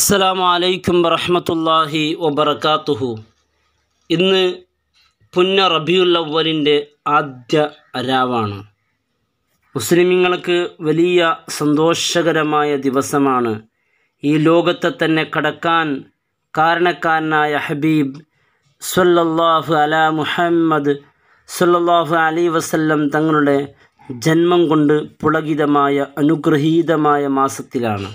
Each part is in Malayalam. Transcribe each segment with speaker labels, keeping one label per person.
Speaker 1: അസ്സലാമു അലൈക്കും വറഹമത്തല്ലാഹി വബർക്കാത്തുഹു ഇന്ന് പുന്ന റബിയുൽ ആദ്യ രാവാണ് മുസ്ലിമിങ്ങൾക്ക് വലിയ സന്തോഷകരമായ ദിവസമാണ് ഈ ലോകത്തെ തന്നെ കടക്കാൻ കാരണക്കാരനായ ഹബീബ് സല്ലല്ലാഹു അല മുഹമ്മദ് സല്ലല്ലാഹു അലി വസല്ലം തങ്ങളുടെ ജന്മം കൊണ്ട് പുളകിതമായ അനുഗ്രഹീതമായ മാസത്തിലാണ്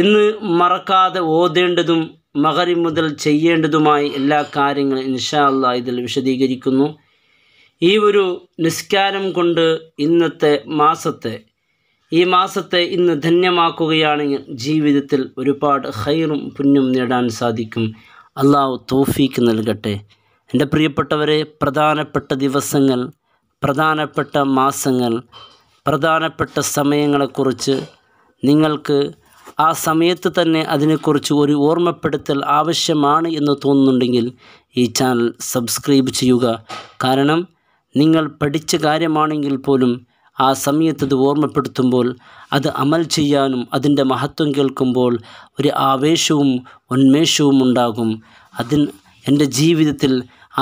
Speaker 1: ഇന്ന് മറക്കാതെ ഓതേണ്ടതും മകരി മുതൽ ചെയ്യേണ്ടതുമായ എല്ലാ കാര്യങ്ങളും ഇൻഷാ അല്ല ഇതിൽ വിശദീകരിക്കുന്നു ഈ ഒരു നിസ്കാരം കൊണ്ട് ഇന്നത്തെ മാസത്തെ ഈ മാസത്തെ ഇന്ന് ധന്യമാക്കുകയാണെങ്കിൽ ജീവിതത്തിൽ ഒരുപാട് ഹൈറും പുന്നും നേടാൻ സാധിക്കും അള്ളാഹു തോഫീക്ക് നൽകട്ടെ എൻ്റെ പ്രിയപ്പെട്ടവരെ പ്രധാനപ്പെട്ട ദിവസങ്ങൾ പ്രധാനപ്പെട്ട മാസങ്ങൾ പ്രധാനപ്പെട്ട സമയങ്ങളെക്കുറിച്ച് നിങ്ങൾക്ക് ആ സമയത്ത് തന്നെ അതിനെക്കുറിച്ച് ഒരു ഓർമ്മപ്പെടുത്തൽ ആവശ്യമാണ് എന്ന് തോന്നുന്നുണ്ടെങ്കിൽ ഈ ചാനൽ സബ്സ്ക്രൈബ് ചെയ്യുക കാരണം നിങ്ങൾ പഠിച്ച കാര്യമാണെങ്കിൽ പോലും ആ സമയത്ത് അത് ഓർമ്മപ്പെടുത്തുമ്പോൾ അത് അമൽ ചെയ്യാനും അതിൻ്റെ മഹത്വം കേൾക്കുമ്പോൾ ഒരു ആവേശവും ഉന്മേഷവും ഉണ്ടാകും അതിൻ എൻ്റെ ജീവിതത്തിൽ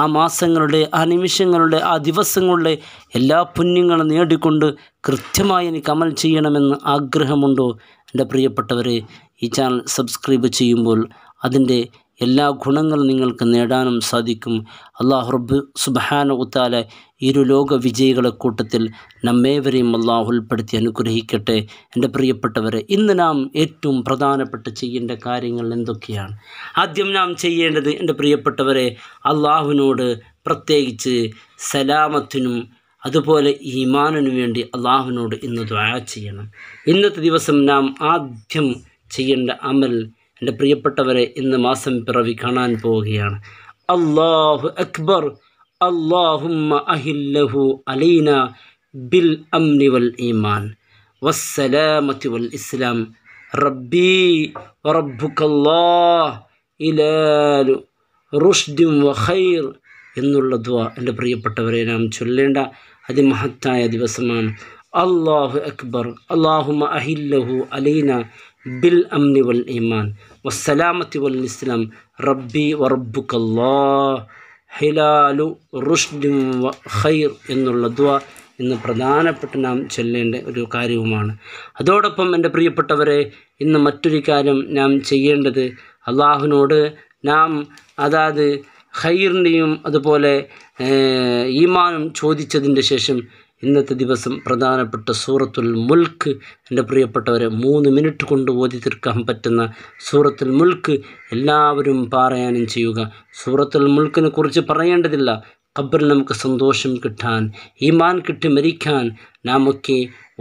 Speaker 1: ആ മാസങ്ങളുടെ ആ നിമിഷങ്ങളുടെ ആ ദിവസങ്ങളുടെ എല്ലാ പുണ്യങ്ങളും നേടിക്കൊണ്ട് കൃത്യമായി എനിക്ക് അമൽ ചെയ്യണമെന്ന് ആഗ്രഹമുണ്ടോ എൻ്റെ പ്രിയപ്പെട്ടവരെ ഈ ചാനൽ സബ്സ്ക്രൈബ് ചെയ്യുമ്പോൾ അതിൻ്റെ എല്ലാ ഗുണങ്ങളും നിങ്ങൾക്ക് നേടാനും സാധിക്കും അള്ളാഹുറബ് റബ്ബ് ഉത്താല ഇരു ലോക വിജയികളെ കൂട്ടത്തിൽ നമ്മേവരെയും അള്ളാഹു ഉൾപ്പെടുത്തി അനുഗ്രഹിക്കട്ടെ എൻ്റെ പ്രിയപ്പെട്ടവരെ ഇന്ന് നാം ഏറ്റവും പ്രധാനപ്പെട്ട ചെയ്യേണ്ട കാര്യങ്ങൾ എന്തൊക്കെയാണ് ആദ്യം നാം ചെയ്യേണ്ടത് എൻ്റെ പ്രിയപ്പെട്ടവരെ അള്ളാഹുവിനോട് പ്രത്യേകിച്ച് സലാമത്തിനും അതുപോലെ ഈമാനിനു വേണ്ടി അള്ളാഹുവിനോട് ഇന്ന് ദ്വാ ചെയ്യണം ഇന്നത്തെ ദിവസം നാം ആദ്യം ചെയ്യേണ്ട അമൽ എൻ്റെ പ്രിയപ്പെട്ടവരെ ഇന്ന് മാസം പിറവി കാണാൻ പോവുകയാണ് അള്ളാഹു അക്ബർ അള്ളാഹു അലീന ബിൽ അംനി വൽ ഈമാൻ വസ്സലാമത്തി വൽ ഇസ്ലാം റബ്ബി റബ്ബുക്കല്ലാഹ് ഇലാലു റുഷ്ദിം വഖൈർ എന്നുള്ള ദ്വാ എൻ്റെ പ്രിയപ്പെട്ടവരെ നാം ചൊല്ലേണ്ട അതിമഹത്തായ ദിവസമാണ് അള്ളാഹു അക്ബർ അള്ളാഹുമ അഹില്ലഹു അലീന ബിൽ അംനി വൽ ഇമാൻ വസ്സലാമത്തി വൽ ഇസ്ലാം റബ്ബി വർബുക്കല്ലാ ഹിലാലു റുഷ്ദും ഖൈർ എന്നുള്ള ദ്വ ഇന്ന് പ്രധാനപ്പെട്ട നാം ചെല്ലേണ്ട ഒരു കാര്യവുമാണ് അതോടൊപ്പം എൻ്റെ പ്രിയപ്പെട്ടവരെ ഇന്ന് മറ്റൊരു കാര്യം നാം ചെയ്യേണ്ടത് അള്ളാഹുവിനോട് നാം അതായത് ഹൈറിൻ്റെയും അതുപോലെ ഈമാനും ചോദിച്ചതിൻ്റെ ശേഷം ഇന്നത്തെ ദിവസം പ്രധാനപ്പെട്ട സൂറത്തുൽ മുൽക്ക് എൻ്റെ പ്രിയപ്പെട്ടവരെ മൂന്ന് മിനിറ്റ് കൊണ്ട് ഓതി തീർക്കാൻ പറ്റുന്ന സൂറത്തുൽ മുൽക്ക് എല്ലാവരും പാരായണം ചെയ്യുക സൂറത്തുൽ മുൽക്കിനെ കുറിച്ച് പറയേണ്ടതില്ല ഖബറിൽ നമുക്ക് സന്തോഷം കിട്ടാൻ ഈമാൻ കിട്ടി മരിക്കാൻ നാമൊക്കെ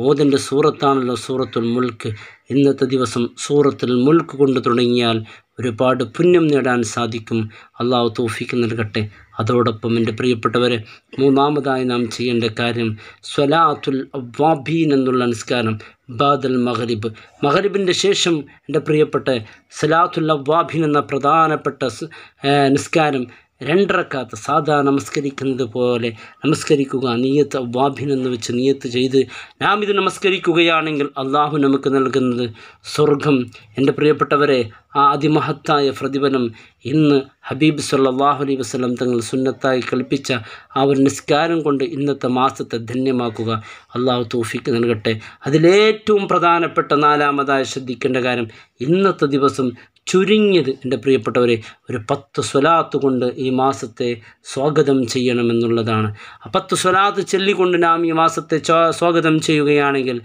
Speaker 1: ഓതിൻ്റെ സൂറത്താണല്ലോ സൂറത്തുൽ മുൽക്ക് ഇന്നത്തെ ദിവസം സൂറത്തുൽ മുൽക്ക് കൊണ്ട് തുടങ്ങിയാൽ ഒരുപാട് പുണ്യം നേടാൻ സാധിക്കും അള്ളാഹു തോഫിക്ക് നൽകട്ടെ അതോടൊപ്പം എൻ്റെ പ്രിയപ്പെട്ടവരെ മൂന്നാമതായി നാം ചെയ്യേണ്ട കാര്യം സ്വലാത്തുൽ അവാബീൻ എന്നുള്ള നിസ്കാരം ബാദൽ മഹരിബ് മഹരിബിൻ്റെ ശേഷം എൻ്റെ പ്രിയപ്പെട്ട സലാത്തുൽ അവാബീൻ എന്ന പ്രധാനപ്പെട്ട നിസ്കാരം രണ്ടറക്കാത്ത സാധാ നമസ്കരിക്കുന്നത് പോലെ നമസ്കരിക്കുക നീയത്ത് എന്ന് വെച്ച് നീയത്ത് ചെയ്ത് നാം ഇത് നമസ്കരിക്കുകയാണെങ്കിൽ അള്ളാഹു നമുക്ക് നൽകുന്നത് സ്വർഗം എൻ്റെ പ്രിയപ്പെട്ടവരെ ആ അതിമഹത്തായ പ്രതിഫലം ഇന്ന് ഹബീബ് സല്ലാഹു അലൈ വസ്ലം തങ്ങൾ സുന്നത്തായി കളിപ്പിച്ച ആ ഒരു നിസ്കാരം കൊണ്ട് ഇന്നത്തെ മാസത്തെ ധന്യമാക്കുക അള്ളാഹു തോഫിക്ക് നൽകട്ടെ അതിലേറ്റവും പ്രധാനപ്പെട്ട നാലാമതായി ശ്രദ്ധിക്കേണ്ട കാര്യം ഇന്നത്തെ ദിവസം ചുരുങ്ങിയത് എൻ്റെ പ്രിയപ്പെട്ടവരെ ഒരു പത്ത് സ്വലാത്ത് കൊണ്ട് ഈ മാസത്തെ സ്വാഗതം ചെയ്യണമെന്നുള്ളതാണ് ആ പത്ത് സ്വലാത്ത് ചൊല്ലിക്കൊണ്ട് നാം ഈ മാസത്തെ സ്വാഗതം ചെയ്യുകയാണെങ്കിൽ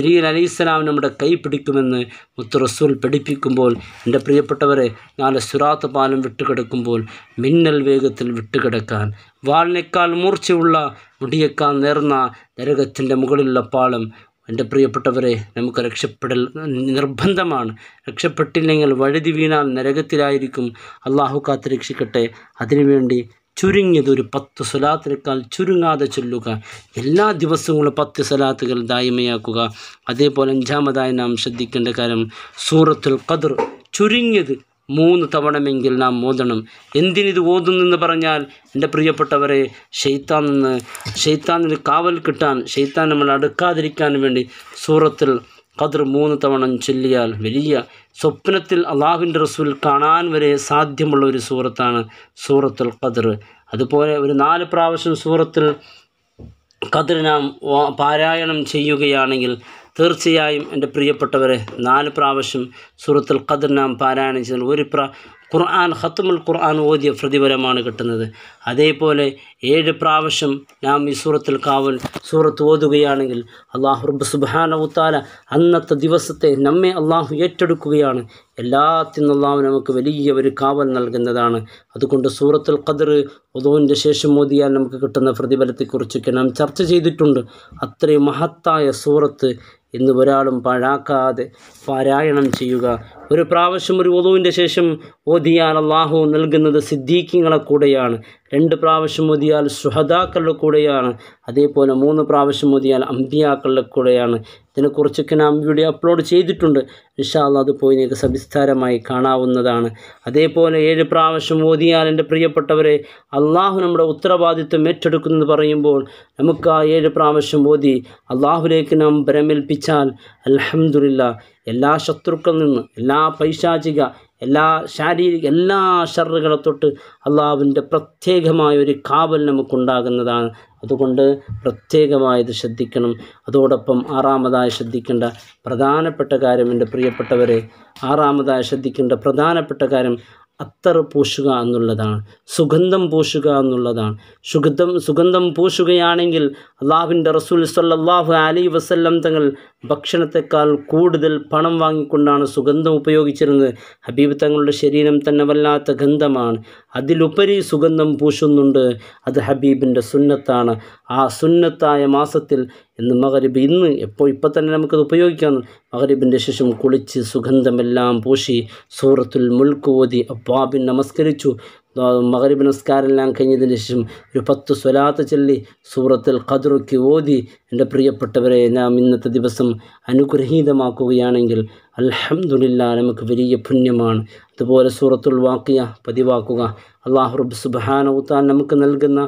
Speaker 1: അലി അലൈഹിസ്സലാം നമ്മുടെ കൈ പിടിക്കുമെന്ന് മുത്തു റസൂൽ പഠിപ്പിക്കുമ്പോൾ എൻ്റെ പ്രിയപ്പെട്ടവരെ നാളെ സുറാത്ത് പാലം വിട്ടുകിടക്കുമ്പോൾ മിന്നൽ വേഗത്തിൽ വിട്ടുകിടക്കാൻ വാളിനേക്കാൾ മൂർച്ചയുള്ള മുടിയേക്കാൾ നേർന്ന നരകത്തിൻ്റെ മുകളിലുള്ള പാളം എൻ്റെ പ്രിയപ്പെട്ടവരെ നമുക്ക് രക്ഷപ്പെടൽ നിർബന്ധമാണ് രക്ഷപ്പെട്ടില്ലെങ്കിൽ വഴുതി വീണാൽ നരകത്തിലായിരിക്കും അള്ളാഹു കാത്ത് രക്ഷിക്കട്ടെ അതിനുവേണ്ടി ചുരുങ്ങിയത് ഒരു പത്ത് സ്വലാത്തിനേക്കാൾ ചുരുങ്ങാതെ ചൊല്ലുക എല്ലാ ദിവസങ്ങളും പത്ത് സ്വലാത്തുകൾ ദായ്മയാക്കുക അതേപോലെ അഞ്ചാമതായി നാം ശ്രദ്ധിക്കേണ്ട കാര്യം സൂറത്തുൽ ഖദർ ചുരുങ്ങിയത് മൂന്ന് തവണമെങ്കിൽ നാം ഓതണം എന്തിനിത് ഓതുന്നെന്ന് പറഞ്ഞാൽ എൻ്റെ പ്രിയപ്പെട്ടവരെ ഷെയ്ത്താൻ നിന്ന് ഷെയ്ത്താനിൽ കാവൽ കിട്ടാൻ ഷെയ്ത്താൻ നമ്മൾ അടുക്കാതിരിക്കാൻ വേണ്ടി സൂറത്തിൽ ഖദർ മൂന്ന് തവണ ചൊല്ലിയാൽ വലിയ സ്വപ്നത്തിൽ അള്ളാഹുവിൻ്റെ റസൂൽ കാണാൻ വരെ സാധ്യമുള്ള ഒരു സൂറത്താണ് സൂറത്തുൽ കതിർ അതുപോലെ ഒരു നാല് പ്രാവശ്യം സൂറത്തിൽ കതിർ നാം പാരായണം ചെയ്യുകയാണെങ്കിൽ തീർച്ചയായും എൻ്റെ പ്രിയപ്പെട്ടവരെ നാല് പ്രാവശ്യം സൂറത്തുൽ ഖദർ നാം പാരായണം ചെയ്താൽ ഒരു പ്ര ഖുർആൻ ഹത്തുമുൽ ഖുർആൻ ഓതിയ പ്രതിഫലമാണ് കിട്ടുന്നത് അതേപോലെ ഏഴ് പ്രാവശ്യം നാം ഈ സൂറത്തിൽ കാവൽ സൂറത്ത് ഓതുകയാണെങ്കിൽ അള്ളാഹു റബ്ബ് ഉത്താല അന്നത്തെ ദിവസത്തെ നമ്മെ അള്ളാഹു ഏറ്റെടുക്കുകയാണ് അള്ളാഹു നമുക്ക് വലിയ ഒരു കാവൽ നൽകുന്നതാണ് അതുകൊണ്ട് സൂറത്തുൽ ഖദർ ഉദോവിൻ്റെ ശേഷം ഓതിയാൽ നമുക്ക് കിട്ടുന്ന പ്രതിഫലത്തെക്കുറിച്ചൊക്കെ നാം ചർച്ച ചെയ്തിട്ടുണ്ട് അത്രയും മഹത്തായ സൂറത്ത് ഇന്ന് ഒരാളും പാഴാക്കാതെ പാരായണം ചെയ്യുക ഒരു പ്രാവശ്യം ഒരു വധുവിൻ്റെ ശേഷം ഓതിയാൽ അള്ളാഹു നൽകുന്നത് സിദ്ദീഖിങ്ങളെ കൂടെയാണ് രണ്ട് പ്രാവശ്യം ഓതിയാൽ സുഹദാക്കളുടെ കൂടെയാണ് അതേപോലെ മൂന്ന് പ്രാവശ്യം ഓതിയാൽ അമ്പിയാക്കളുടെ കൂടെയാണ് ഇതിനെക്കുറിച്ചൊക്കെ ഞാൻ വീഡിയോ അപ്ലോഡ് ചെയ്തിട്ടുണ്ട് ഇൻഷാല്ല അത് പോയി നിങ്ങൾക്ക് സവിസ്താരമായി കാണാവുന്നതാണ് അതേപോലെ ഏഴ് പ്രാവശ്യം ഓതിയാൽ എൻ്റെ പ്രിയപ്പെട്ടവരെ അള്ളാഹു നമ്മുടെ ഉത്തരവാദിത്വം ഏറ്റെടുക്കുമെന്ന് പറയുമ്പോൾ നമുക്ക് ആ ഏഴ് പ്രാവശ്യം ഓതി അള്ളാഹുലേക്ക് നാം ഭ്രമേൽപ്പിച്ചാൽ അലഹമുല്ല എല്ലാ ശത്രുക്കളിൽ നിന്ന് എല്ലാ പൈശാചിക എല്ലാ ശാരീരിക എല്ലാ ഷറുകളെ തൊട്ട് അള്ളാഹുവിൻ്റെ പ്രത്യേകമായ ഒരു കാവൽ നമുക്കുണ്ടാകുന്നതാണ് അതുകൊണ്ട് പ്രത്യേകമായത് ശ്രദ്ധിക്കണം അതോടൊപ്പം ആറാമതായി ശ്രദ്ധിക്കേണ്ട പ്രധാനപ്പെട്ട കാര്യം എൻ്റെ പ്രിയപ്പെട്ടവരെ ആറാമതായി ശ്രദ്ധിക്കേണ്ട പ്രധാനപ്പെട്ട കാര്യം അത്തർ പൂശുക എന്നുള്ളതാണ് സുഗന്ധം പൂശുക എന്നുള്ളതാണ് സുഗന്ധം സുഗന്ധം പൂശുകയാണെങ്കിൽ അള്ളാഹുവിൻ്റെ റസൂൽ സല്ലാഹു അലി വസല്ലം തങ്ങൾ ഭക്ഷണത്തെക്കാൾ കൂടുതൽ പണം വാങ്ങിക്കൊണ്ടാണ് സുഗന്ധം ഉപയോഗിച്ചിരുന്നത് ഹബീബ് തങ്ങളുടെ ശരീരം തന്നെ വല്ലാത്ത ഗന്ധമാണ് അതിലുപരി സുഗന്ധം പൂശുന്നുണ്ട് അത് ഹബീബിൻ്റെ സുന്നത്താണ് ആ സുന്നത്തായ മാസത്തിൽ ഇന്ന് മകരീബ് ഇന്ന് എപ്പോൾ ഇപ്പം തന്നെ നമുക്കത് ഉപയോഗിക്കാം മകരീബിൻ്റെ ശേഷം കുളിച്ച് സുഗന്ധമെല്ലാം പൂശി സൂറത്തുൽ മുൽക്ക് ഓതി അബ്ബാബിൻ നമസ്കരിച്ചു മകരീബ് എല്ലാം കഴിഞ്ഞതിന് ശേഷം ഒരു പത്ത് സ്വലാത്ത് ചൊല്ലി സൂറത്തിൽ ഖദറൊക്കെ ഓതി എൻ്റെ പ്രിയപ്പെട്ടവരെ നാം ഇന്നത്തെ ദിവസം അനുഗ്രഹീതമാക്കുകയാണെങ്കിൽ അലഹമുല്ല നമുക്ക് വലിയ പുണ്യമാണ് അതുപോലെ സൂറത്തുൽ വാക്കിയ പതിവാക്കുക അള്ളാഹുറബ് റബ്ബ് സുബാനവുത്താൻ നമുക്ക് നൽകുന്ന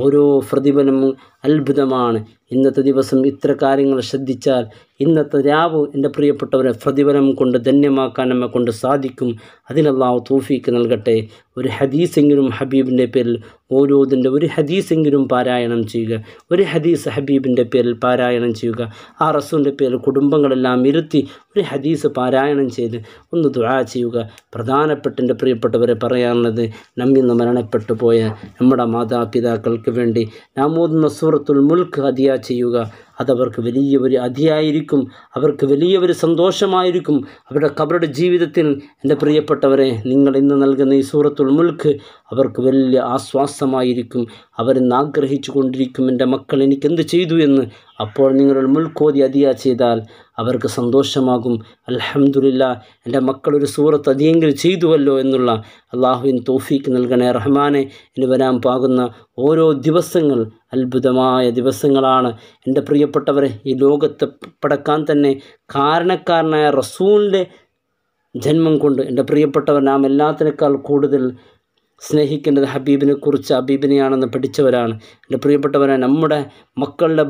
Speaker 1: ഓരോ പ്രതിഫലമും അത്ഭുതമാണ് ഇന്നത്തെ ദിവസം ഇത്ര കാര്യങ്ങൾ ശ്രദ്ധിച്ചാൽ ഇന്നത്തെ രാവ് എൻ്റെ പ്രിയപ്പെട്ടവരെ പ്രതിഫലം കൊണ്ട് ധന്യമാക്കാൻ നമ്മെ കൊണ്ട് സാധിക്കും അതിനല്ലാഹു തൂഫിക്ക് നൽകട്ടെ ഒരു ഹദീസെങ്കിലും ഹബീബിൻ്റെ പേരിൽ ഓരോതിൻ്റെ ഒരു ഹദീസെങ്കിലും പാരായണം ചെയ്യുക ഒരു ഹദീസ് ഹബീബിൻ്റെ പേരിൽ പാരായണം ചെയ്യുക ആ റസൂലിൻ്റെ പേരിൽ കുടുംബങ്ങളെല്ലാം ഇരുത്തി ഒരു ഹദീസ് പാരായണം ചെയ്ത് ഒന്ന് ദുആ ചെയ്യുക പ്രധാനപ്പെട്ട എൻ്റെ പ്രിയപ്പെട്ടവരെ പറയാനുള്ളത് നമ്മിന്ന് മരണപ്പെട്ടു പോയ നമ്മുടെ മാതാപിതാക്കൾക്ക് വേണ്ടി നാമോദ് ഓതുന്ന മുൽക്ക് ഹദിയ ചെയ്യുക അതവർക്ക് വലിയ ഒരു അതിയായിരിക്കും അവർക്ക് വലിയ ഒരു സന്തോഷമായിരിക്കും അവരുടെ കബറുടെ ജീവിതത്തിൽ എൻ്റെ പ്രിയപ്പെട്ടവരെ നിങ്ങൾ ഇന്ന് നൽകുന്ന ഈ സൂറത്തുൽ മുൽക്ക് അവർക്ക് വലിയ ആശ്വാസമായിരിക്കും അവരിന്ന് ആഗ്രഹിച്ചു കൊണ്ടിരിക്കും എൻ്റെ മക്കൾ എനിക്ക് എന്ത് ചെയ്തു എന്ന് അപ്പോൾ നിങ്ങളുടെ മുൾക്കോതി അതിയ ചെയ്താൽ അവർക്ക് സന്തോഷമാകും അലഹമുല്ല എൻ്റെ മക്കളൊരു സൂറത്ത് അതിയെങ്കിലും ചെയ്തുവല്ലോ എന്നുള്ള അള്ളാഹുവിൻ തോഫീക്ക് നൽകണേ റഹ്മാനെ എന്ന് വരാൻ പാകുന്ന ഓരോ ദിവസങ്ങൾ അത്ഭുതമായ ദിവസങ്ങളാണ് എൻ്റെ പ്രിയപ്പെട്ടവരെ ഈ ലോകത്തെ പടക്കാൻ തന്നെ കാരണക്കാരനായ റസൂലിൻ്റെ ജന്മം കൊണ്ട് എൻ്റെ പ്രിയപ്പെട്ടവർ നാം എല്ലാത്തിനേക്കാൾ കൂടുതൽ സ്നേഹിക്കേണ്ടത് ഹബീബിനെ കുറിച്ച് ഹബീബിനെയാണെന്ന് പഠിച്ചവരാണ് എൻ്റെ പ്രിയപ്പെട്ടവരെ നമ്മുടെ മക്കളുടെ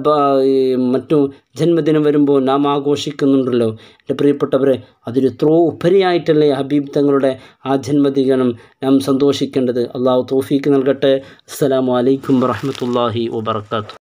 Speaker 1: മറ്റു ജന്മദിനം വരുമ്പോൾ നാം ആഘോഷിക്കുന്നുണ്ടല്ലോ എൻ്റെ പ്രിയപ്പെട്ടവരെ അതിൽ ത്രോ ഉപരിയായിട്ടല്ലേ ഹബീബ് തങ്ങളുടെ ആ ജന്മദിനം നാം സന്തോഷിക്കേണ്ടത് അള്ളാഹു തോഫീക്ക് നൽകട്ടെ അസ്സാം വലൈക്കും വറഹമത്തല്ലാഹി വാബർക്കാത്തു